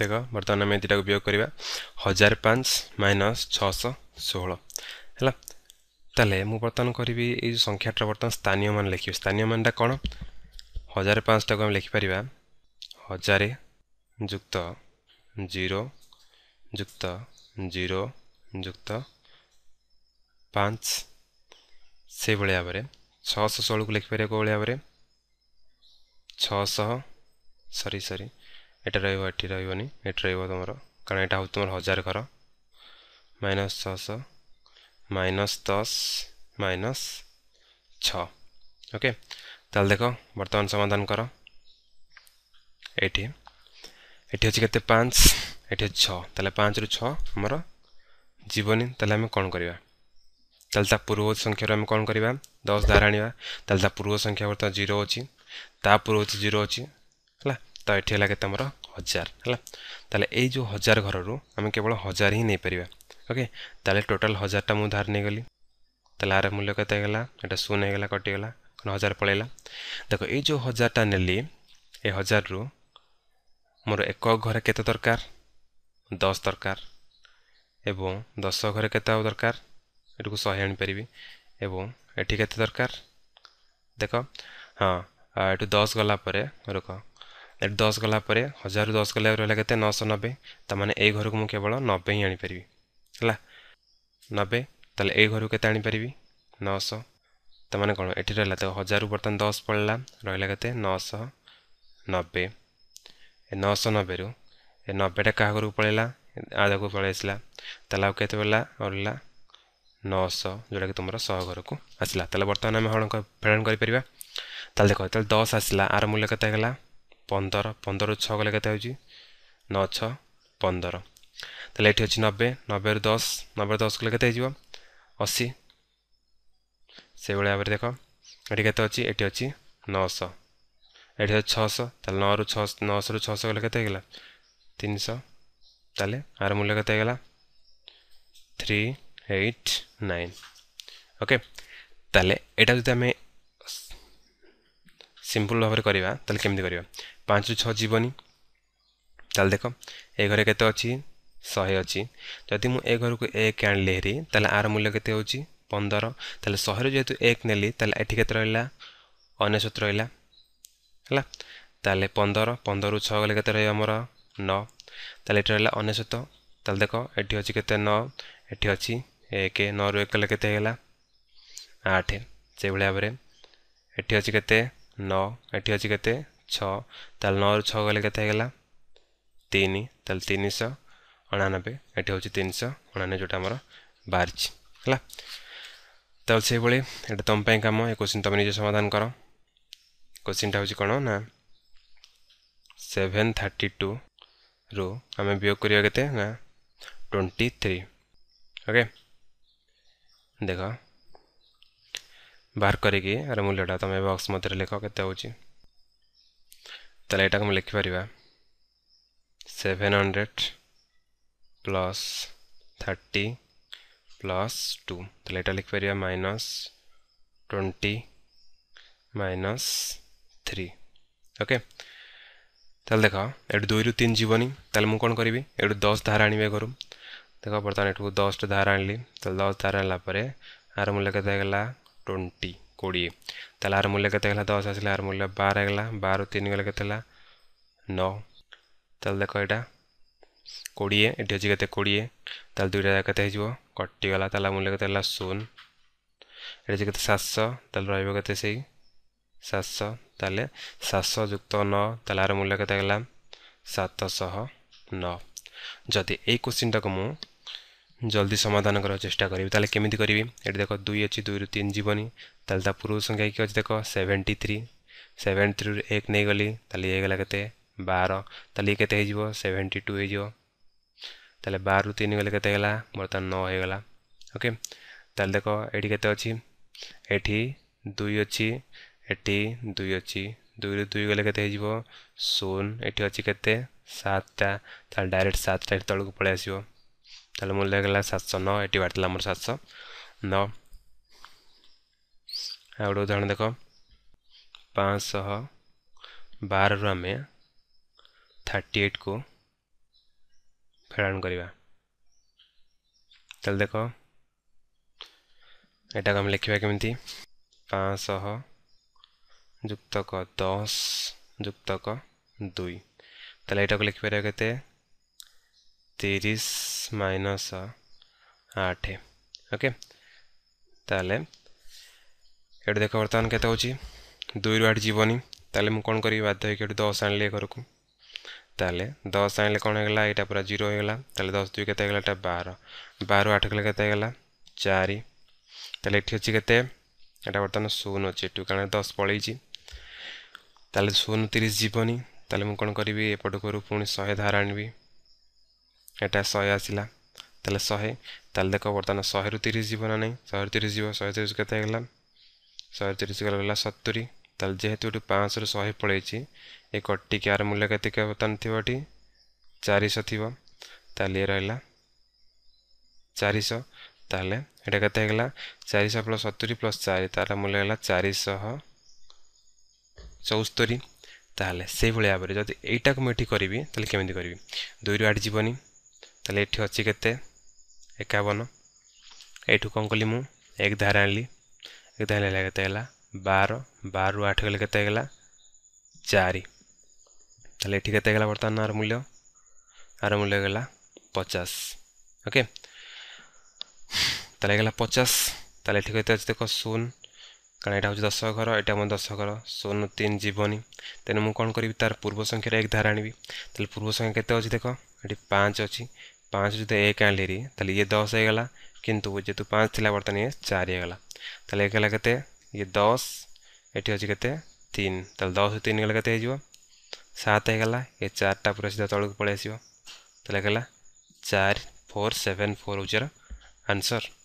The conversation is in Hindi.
देख बर्तमान आम दीटा उपयोग करवा हजार पाँच माइनस छोहे मुझ बर्तमान करी ये संख्याटर बर्तमान स्थानीय मान लिखे स्थानीय मानटा कौन हजार पाँचटा को आम लिखिपर हजार जुक्त जीरो जुक्त जीरो जुक्त पाँच से भाई भाव में छःशह षोह को लिखिपर कौ भाव छः सरी सरी এটা ରହିବ ଏଠି ରହିବନି ଏଠି ରହିବ ତୁମର କାରଣ ଏଇଟା ହେଉଛି ତୁମର ହଜାର ଘର ମାଇନସ୍ ଛଅଶହ ମାଇନସ୍ ଦଶ ମାଇନସ୍ ଛଅ ଓକେ ତାହେଲେ ଦେଖ ବର୍ତ୍ତମାନ ସମାଧାନ କର ଏଇଠି ଏଠି ଅଛି କେତେ ପାଞ୍ଚ ଏଠି ଅଛି ଛଅ ତାହେଲେ ପାଞ୍ଚରୁ ଛଅ ଆମର ଯିବନି ତାହେଲେ ଆମେ କ'ଣ କରିବା ତାହେଲେ ତା ପୂର୍ବ ସଂଖ୍ୟାରୁ ଆମେ କ'ଣ କରିବା ଦଶ ଧାରା ଆଣିବା ତାହେଲେ ତା ପୂର୍ବ ସଂଖ୍ୟା ବର୍ତ୍ତମାନ ଜିରୋ ଅଛି ତା ପୂର୍ବ ଅଛି ଜିରୋ ଅଛି ତ ଏଠି ହେଲା କେତେ ଆମର ହଜାର ହେଲା ତାହେଲେ ଏଇ ଯେଉଁ ହଜାର ଘରରୁ ଆମେ କେବଳ ହଜାର ହିଁ ନେଇପାରିବା ଓକେ ତାହେଲେ ଟୋଟାଲ୍ ହଜାରଟା ମୁଁ ଧାର ନେଇଗଲି ତାହେଲେ ଆର ମୂଲ୍ୟ କେତେ ହେଇଗଲା ଏଇଟା ଶୂନ ହେଇଗଲା କଟିଗଲା କ'ଣ ହଜାର ପଳେଇଲା ଦେଖ ଏଇ ଯେଉଁ ହଜାରଟା ନେଲି ଏ ହଜାରରୁ ମୋର ଏକ ଘରେ କେତେ ଦରକାର ଦଶ ଦରକାର ଏବଂ ଦଶ ଘରେ କେତେ ଆଉ ଦରକାର ଏଠିକୁ ଶହେ ଆଣିପାରିବି ଏବଂ ଏଠି କେତେ ଦରକାର ଦେଖ ହଁ ଏଠୁ ଦଶ ଗଲା ପରେ ରଖ ଏଠି ଦଶ ଗଲା ପରେ ହଜାରରୁ ଦଶ ଗଲା ପରେ ରହିଲା କେତେ ନଅଶହ ନବେ ତା'ମାନେ ଏଇ ଘରକୁ ମୁଁ କେବଳ ନବେ ହିଁ ଆଣିପାରିବି ହେଲା ନବେ ତାହେଲେ ଏଇ ଘରକୁ କେତେ ଆଣିପାରିବି ନଅଶହ ତା'ମାନେ କ'ଣ ଏଠି ରହିଲା ତ ହଜାରରୁ ବର୍ତ୍ତମାନ ଦଶ ପଡ଼ିଲା ରହିଲା କେତେ ନଅଶହ ନବେ ଏ ନଅଶହ ନବେରୁ ଏ ନବେଟା କାହା ଘରକୁ ପଳେଇଲା ଆଧାକୁ ପଳେଇ ଆସିଲା ତାହେଲେ ଆଉ କେତେ ପଡ଼ିଲା ରହିଲା ନଅଶହ ଯେଉଁଟାକି ତୁମର ଶହ ଘରକୁ ଆସିଲା ତାହେଲେ ବର୍ତ୍ତମାନ ଆମେ ହଳ ଫେଳନ କରିପାରିବା ତାହେଲେ ଦେଖ ତାହେଲେ ଦଶ ଆସିଲା ଆର ମୂଲ୍ୟ କେତେ ହେଲା पंदर पंदर छ गले के न छ पंदर तेल ये अच्छे नबे नबे दस नबे दस गले के अशी से भाव देख ये अच्छे ये अच्छी नौश ये छःश तेल नौ छः नौश रु छः गले कतला तीन शह आर मूल्य कत थ्री एट नाइन ओके ताले यहाँ जो সিম্পল ভাবে করা তাহলে কেমি করা পাঁচ ছ যবনি তাহলে দেখ এ ঘরে কেতে অছি শহে অছি যদি মু এ ঘরক এক আনলি হেরি তাহলে আর মূল্য কেতে হচ্ছে পনের তাহলে শহের যেহেতু এক নেলি তাহলে এটি কেতে রহলা অনেশত রহলা ହେଲା ତାହେଲେ ପନ୍ଦର ପନ୍ଦରରୁ ଛଅ ଗଲେ କେତେ ରହିବ ଆମର ନଅ ତାହେଲେ ଏଠି ରହିଲା ଅନେଶ୍ୱତ ତାହେଲେ ଦେଖ ଏଠି ଅଛି କେତେ ନଅ ଏଠି ଅଛି ଏକ ନଅରୁ ଏକ ଗଲେ କେତେ ହେଇଗଲା ଆଠ ସେଭଳି ଭାବରେ ଏଠି ଅଛି କେତେ नौ एटी अच्छे के नौ रु छ गले के तीन ताल तीन शह अणानबे ये तीन शह अणानबे जोटा आम है से भाई ये तुम्हें कम ये क्वेश्चन तुम निजे समाधान कर क्वेश्चनटा हूँ कौन ना सेभेन थर्टी टू रु आम वियोग करवा के ट्वेंटी थ्री ओके देख बाहर करके यार मूल्यटा तुम बक्स मध्य लिख के तेल यटा को लिखिपर seven hundred plus thirty plus two तो यहाँ लिखिपर minus twenty minus three okay तेल देख ये दुई रु तीन जीवन तेल मुझ करी एक दस धार आने घर देख बर्तमान यू दस टे धार आ दस धार आर मूल्य के ଟ୍ୱେଣ୍ଟି କୋଡ଼ିଏ ତାହେଲେ ଆର ମୂଲ୍ୟ କେତେ ହେଲା ଦଶ ଆସିଲା ଆର ମୂଲ୍ୟ ବାର ହେଇଗଲା ବାର ତିନି ଗଲେ କେତେ ହେଲା ନଅ ତାହେଲେ ଦେଖ ଏଇଟା କୋଡ଼ିଏ ଏଠି ଅଛି କେତେ କୋଡ଼ିଏ ତାହେଲେ ଦୁଇଟା କେତେ ହେଇଯିବ କଟିଗଲା ତାହେଲେ ମୂଲ୍ୟ କେତେ ହେଲା ଶୂନ ଏଠି ଅଛି କେତେ ସାତଶହ ତାହେଲେ ରହିବ କେତେ ସେଇ ସାତଶହ ତାହେଲେ ସାତଶହ ଯୁକ୍ତ ନଅ ତାହେଲେ ଆର ମୂଲ୍ୟ କେତେ ହେଲା ସାତଶହ ନଅ ଯଦି ଏଇ କୋଶ୍ଚିନ୍ଟାକୁ ମୁଁ জলদি সমাধান করার চেষ্টা করবি তাহলে কেমিতি করবি এটি দেখ দুই অছি দুই রু তিন জীবনী তাহলে তা পুরুষ সংখ্যা কি অছি দেখ সেভেন্টি থ্রি সেভেন থ্রি রু এক নেই গলি তাহলে ইয়ে গেলা কেতে বার তাহলে ইয়ে কেতে হয়ে যাব সেভেন্টি টু হয়ে যাব তাহলে বার রু তিন গেলে কেতে গেলা বর্তমান ন হয়ে গেলা ওকে তাহলে দেখ এটি কেতে অছি এটি দুই অছি এটি দুই অছি দুই রু দুই গেলে কেতে হয়ে যাব শূন্য এটি অছি কেতে সাতটা তাহলে ডাইরেক্ট সাতটা এটি তলକୁ পলাই আসব तेल मूल्य गला सात न ये बार आमर सात न गोटे उदाहरण देख पांच बार रु आम थर्टी एट को फेराण करवा देख यटा आम लिखा केमी पांचश युक्तक दस युक्तक दुई तेल ये लिखिपर के তিরিশ মাইনস আঠ ওকে তাহলে এটু দেখ বর্তমান কেতে হচ্ছে দুই রু আট যাবনি তাহলে মু কোণ করি বাধ্য হয়ে এটু দশ আনলি ঘরক তাহলে দশ আনলে কোণ হয়ে গেল এটা পুরা জিরো হয়ে গেল তাহলে দশ দুই কেতে গেল এটা বার বার আঠ গেলে কেতে গেল চারি তাহলে এটি হচ্ছে কেতে এটা বর্তমান শূন্য অছে এটু কারণ দশ পলাইছি তাহলে শূন্য তিরিশ যাবনি তাহলে মু কোণ করবি এপটু ঘর পুঁ শহে ধার আনবি এটা ଶହେ ଆସିଲା ତାହେଲେ ଶହେ ତାହେଲେ ଦେଖ ବର୍ତ୍ତମାନ ଶହେରୁ ତିରିଶ ଯିବ ନା ନାହିଁ ଶହେରୁ ତିରିଶ ଯିବ ଶହେ ତିରିଶ କେତେ ହେଇଗଲା ଶହେ ତିରିଶ ଗଲା ସତୁରି ତାହେଲେ ଯେହେତୁ ଏଠି ପାଞ୍ଚଶହରୁ ଶହେ ପଳେଇଛି ଏ କଟିକି ଆର ମୂଲ୍ୟ କେତେ ବର୍ତ୍ତମାନ ଥିବ ଏଠି ଚାରିଶହ ଥିବ ତାହେଲେ ଇଏ ରହିଲା ଚାରିଶହ ତାହେଲେ এটা কত হয়ে গেল চারিশহ প্লস সত্তরি প্লস চারি তার মূল্য হল চারিশহ চৌস্তরি তাহলে সেইভাবে ভাবে যদি এইটাকে মু এটি করবি তাহলে কেমি করবি দুই রু আট যাবনি তাহলে এটি অছি কেতে একাবন এইটু কম কলি মু এক ধার আনলি এক ধার আনলে কেতে গেলা বার বারু আঠ গেলে কেতে গেলা চারি তাহলে এটি কেতে গেলা বর্তমান আর মূল্য আর মূল্য গেলা পচাশ ওকে তাহলে গেলা পচাশ তাহলে এটি কেতে আছে দেখ শূন্য কারণ এটা হচ্ছে দশ ঘর এটা আমার দশ ঘর শূন্য তিন জীবনী তেমন মু কোণ করবি তার পূর্ব সংখ্যার এক ধারা আনবি তাহলে পূর্ব সংখ্যা কেতে অছি দেখ এটি পাঁচ অছি ପାଞ୍ଚ ଯେହେତୁ ଏକ ଆଣିଲି ତାହେଲେ ଇଏ ଦଶ ହେଇଗଲା କିନ୍ତୁ ଯେହେତୁ ପାଞ୍ଚ ଥିଲା ବର୍ତ୍ତମାନ ଇଏ ଚାରି ହେଇଗଲା ତାହେଲେ ଏକ ହେଲା କେତେ ଇଏ ଦଶ ଏଠି ଅଛି କେତେ ତିନି ତାହେଲେ ଦଶରୁ ତିନି ଗଲେ କେତେ ହେଇଯିବ ସାତ ହେଇଗଲା ଇଏ ଚାରିଟା ପୁରା ସିଧା ତଳକୁ ପଳେଇ ଆସିବ ତାହେଲେ ହେଲା ଚାରି ଫୋର୍ ସେଭେନ୍ ଫୋର୍ ହେଉଛି ଆନ୍ସର୍